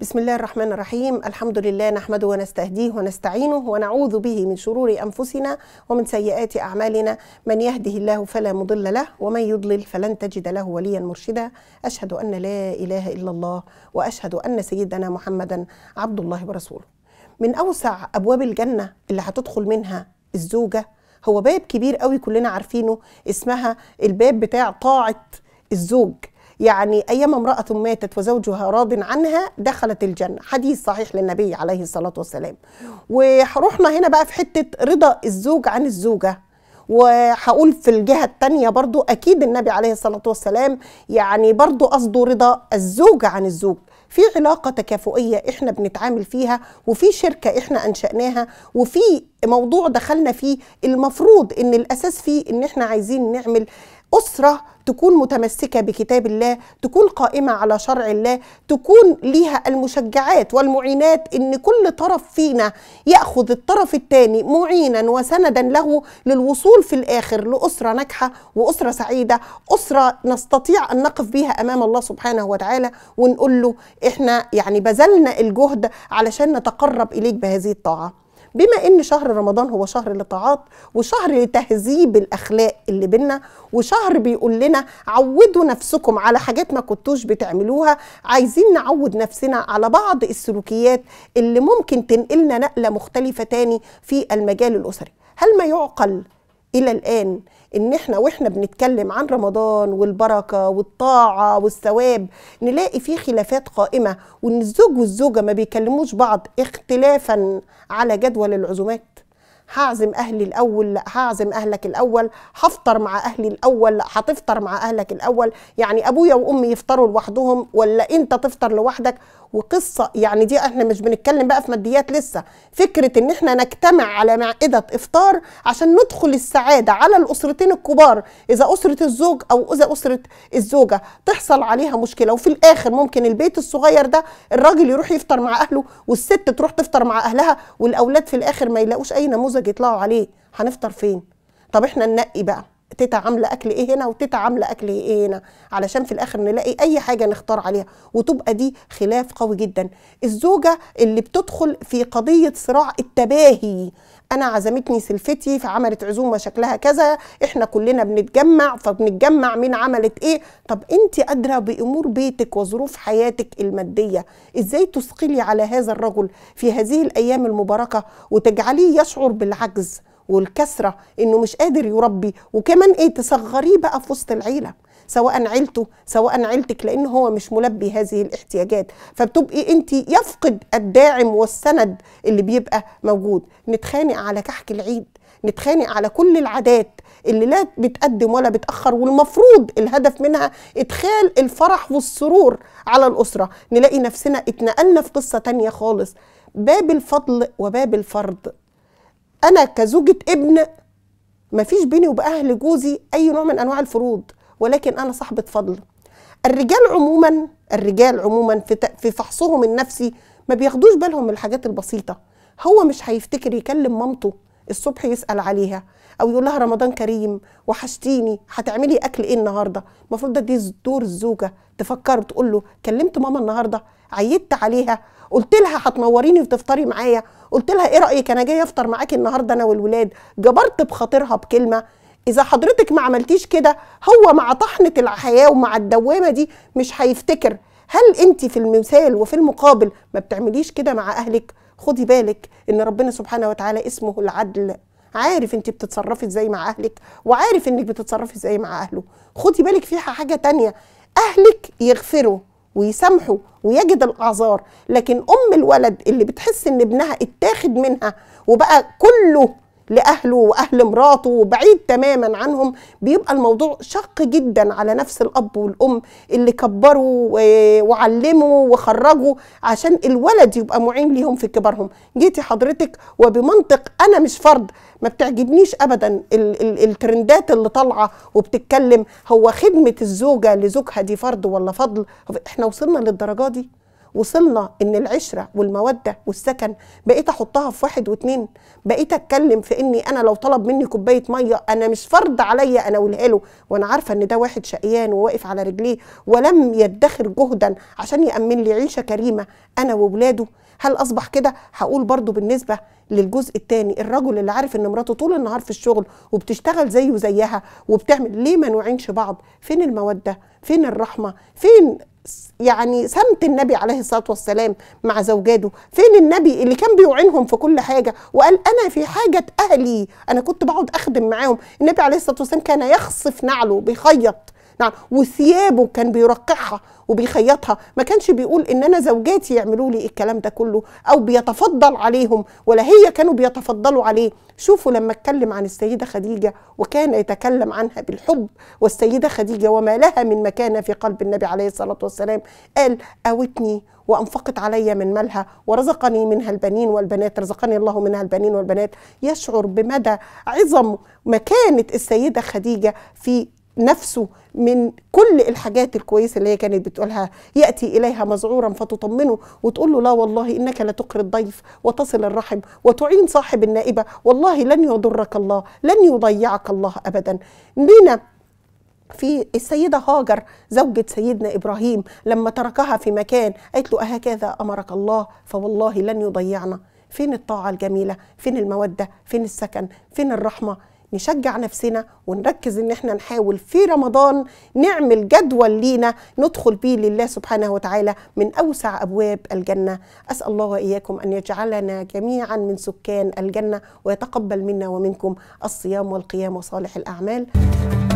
بسم الله الرحمن الرحيم الحمد لله نحمده ونستهديه ونستعينه ونعوذ به من شرور أنفسنا ومن سيئات أعمالنا من يهده الله فلا مضل له ومن يضلل فلن تجد له وليا مرشدا أشهد أن لا إله إلا الله وأشهد أن سيدنا محمدا عبد الله ورسوله من أوسع أبواب الجنة اللي هتدخل منها الزوجة هو باب كبير قوي كلنا عارفينه اسمها الباب بتاع طاعة الزوج يعني أيما امرأة ماتت وزوجها راض عنها دخلت الجنة حديث صحيح للنبي عليه الصلاة والسلام وروحنا هنا بقى في حتة رضا الزوج عن الزوجة وهقول في الجهة التانية برضو أكيد النبي عليه الصلاة والسلام يعني برضو قصده رضا الزوج عن الزوج في علاقة تكافؤية احنا بنتعامل فيها وفي شركة احنا انشأناها وفي موضوع دخلنا فيه المفروض ان الاساس فيه ان احنا عايزين نعمل أسرة تكون متمسكة بكتاب الله تكون قائمة على شرع الله تكون ليها المشجعات والمعينات إن كل طرف فينا يأخذ الطرف الثاني معينا وسندا له للوصول في الآخر لأسرة ناجحة وأسرة سعيدة أسرة نستطيع أن نقف بها أمام الله سبحانه وتعالى ونقول له إحنا يعني بذلنا الجهد علشان نتقرب إليك بهذه الطاعة بما ان شهر رمضان هو شهر لطاعات وشهر لتهذيب الاخلاق اللي بينا وشهر بيقول لنا عودوا نفسكم على حاجات ما كنتوش بتعملوها عايزين نعود نفسنا على بعض السلوكيات اللي ممكن تنقلنا نقله مختلفه تاني في المجال الاسري هل ما يعقل الى الان ان احنا واحنا بنتكلم عن رمضان والبركه والطاعه والثواب نلاقي في خلافات قائمه وان الزوج والزوجه ما بيكلموش بعض اختلافا على جدول العزومات هعزم اهلي الاول لا هعزم اهلك الاول هفطر مع اهلي الاول لا هتفطر مع اهلك الاول يعني ابويا وامي يفطروا لوحدهم ولا انت تفطر لوحدك وقصه يعني دي احنا مش بنتكلم بقى في ماديات لسه فكره ان احنا نجتمع على مائده افطار عشان ندخل السعاده على الاسرتين الكبار اذا اسره الزوج او اذا اسره الزوجه تحصل عليها مشكله وفي الاخر ممكن البيت الصغير ده الراجل يروح يفطر مع اهله والست تروح تفطر مع اهلها والاولاد في الاخر ما يلاقوش اي نموذج نموذج يطلعوا عليه هنفطر فين طب احنا ننقي بقى تيتا عامله اكل ايه هنا وتيتا عامله اكل ايه هنا علشان في الاخر نلاقي اي حاجه نختار عليها وتبقى دي خلاف قوي جدا الزوجه اللي بتدخل في قضيه صراع التباهي انا عزمتني سلفتي فعملت عزومه شكلها كذا احنا كلنا بنتجمع فبنتجمع مين عملت ايه طب انت قادره بامور بيتك وظروف حياتك الماديه ازاي تثقلي على هذا الرجل في هذه الايام المباركه وتجعليه يشعر بالعجز والكسرة إنه مش قادر يربي وكمان إيه تصغريه بقى في وسط العيلة سواء عيلته سواء عيلتك لأن هو مش ملبي هذه الاحتياجات فبتبقي أنت يفقد الداعم والسند اللي بيبقى موجود نتخانق على كحك العيد نتخانق على كل العادات اللي لا بتقدم ولا بتأخر والمفروض الهدف منها إدخال الفرح والسرور على الأسرة نلاقي نفسنا اتنقلنا في قصة تانية خالص باب الفضل وباب الفرض انا كزوجة ابن مفيش بيني وبأهل جوزي اي نوع من انواع الفروض ولكن انا صاحبة فضل الرجال عموما الرجال عموما في في فحصهم النفسي ما بياخدوش بالهم من الحاجات البسيطة هو مش هيفتكر يكلم مامته الصبح يسأل عليها او يقول لها رمضان كريم وحشتيني هتعملي اكل ايه النهارده المفروض ده دي دور الزوجه تفكر تقول له كلمت ماما النهارده عيدت عليها قلت لها هتنوريني وتفطري معايا قلت لها ايه رايك انا جايه افطر معاكي النهارده انا والولاد جبرت بخاطرها بكلمه اذا حضرتك ما عملتيش كده هو مع طحنه الحياه ومع الدوامه دي مش هيفتكر هل انت في المثال وفي المقابل ما بتعمليش كده مع اهلك خدي بالك ان ربنا سبحانه وتعالى اسمه العدل عارف انت بتتصرفي ازاي مع اهلك وعارف انك بتتصرفي ازاي مع اهله خدي بالك فيها حاجه تانية اهلك يغفروا ويسامحه ويجد الاعذار لكن ام الولد اللي بتحس ان ابنها اتاخد منها وبقى كله لاهله واهل مراته وبعيد تماما عنهم بيبقى الموضوع شق جدا على نفس الاب والام اللي كبروا وعلموا وخرجوا عشان الولد يبقى معين ليهم في كبارهم جيتي حضرتك وبمنطق انا مش فرد ما بتعجبنيش ابدا الترندات اللي طالعه وبتتكلم هو خدمه الزوجه لزوجها دي فرض ولا فضل احنا وصلنا للدرجه دي وصلنا ان العشره والموده والسكن بقيت احطها في واحد واتنين بقيت اتكلم في اني انا لو طلب مني كوبايه ميه انا مش فرض عليا اناولها له وانا عارفه ان ده واحد شقيان وواقف على رجليه ولم يدخر جهدا عشان يامن لي عيشه كريمه انا واولاده هل اصبح كده هقول برضو بالنسبه للجزء الثاني الرجل اللي عارف ان مراته طول النهار في الشغل وبتشتغل زيه زيها وبتعمل ليه ما نوعينش بعض فين الموده فين الرحمه فين يعني سمت النبي عليه الصلاة والسلام مع زوجاته فين النبي اللي كان بيعينهم في كل حاجة وقال أنا في حاجة أهلي أنا كنت بقعد أخدم معاهم النبي عليه الصلاة والسلام كان يخصف نعله بيخيط نعم وثيابه كان بيرقعها وبيخيطها ما كانش بيقول ان انا زوجاتي يعملوا لي الكلام ده كله او بيتفضل عليهم ولا هي كانوا بيتفضلوا عليه شوفوا لما اتكلم عن السيده خديجه وكان يتكلم عنها بالحب والسيده خديجه وما لها من مكانه في قلب النبي عليه الصلاه والسلام قال اوتني وانفقت علي من مالها ورزقني منها البنين والبنات رزقني الله منها البنين والبنات يشعر بمدى عظم مكانه السيده خديجه في نفسه من كل الحاجات الكويسه اللي هي كانت بتقولها ياتي اليها مذعورا فتطمنه وتقول له لا والله انك لا الضيف وتصل الرحم وتعين صاحب النائبه والله لن يضرك الله لن يضيعك الله ابدا لينا في السيدة هاجر زوجة سيدنا إبراهيم لما تركها في مكان قالت له أهكذا أمرك الله فوالله لن يضيعنا فين الطاعة الجميلة فين المودة فين السكن فين الرحمة نشجع نفسنا ونركز ان احنا نحاول في رمضان نعمل جدول لينا ندخل به لله سبحانه وتعالى من اوسع ابواب الجنه اسال الله واياكم ان يجعلنا جميعا من سكان الجنه ويتقبل منا ومنكم الصيام والقيام وصالح الاعمال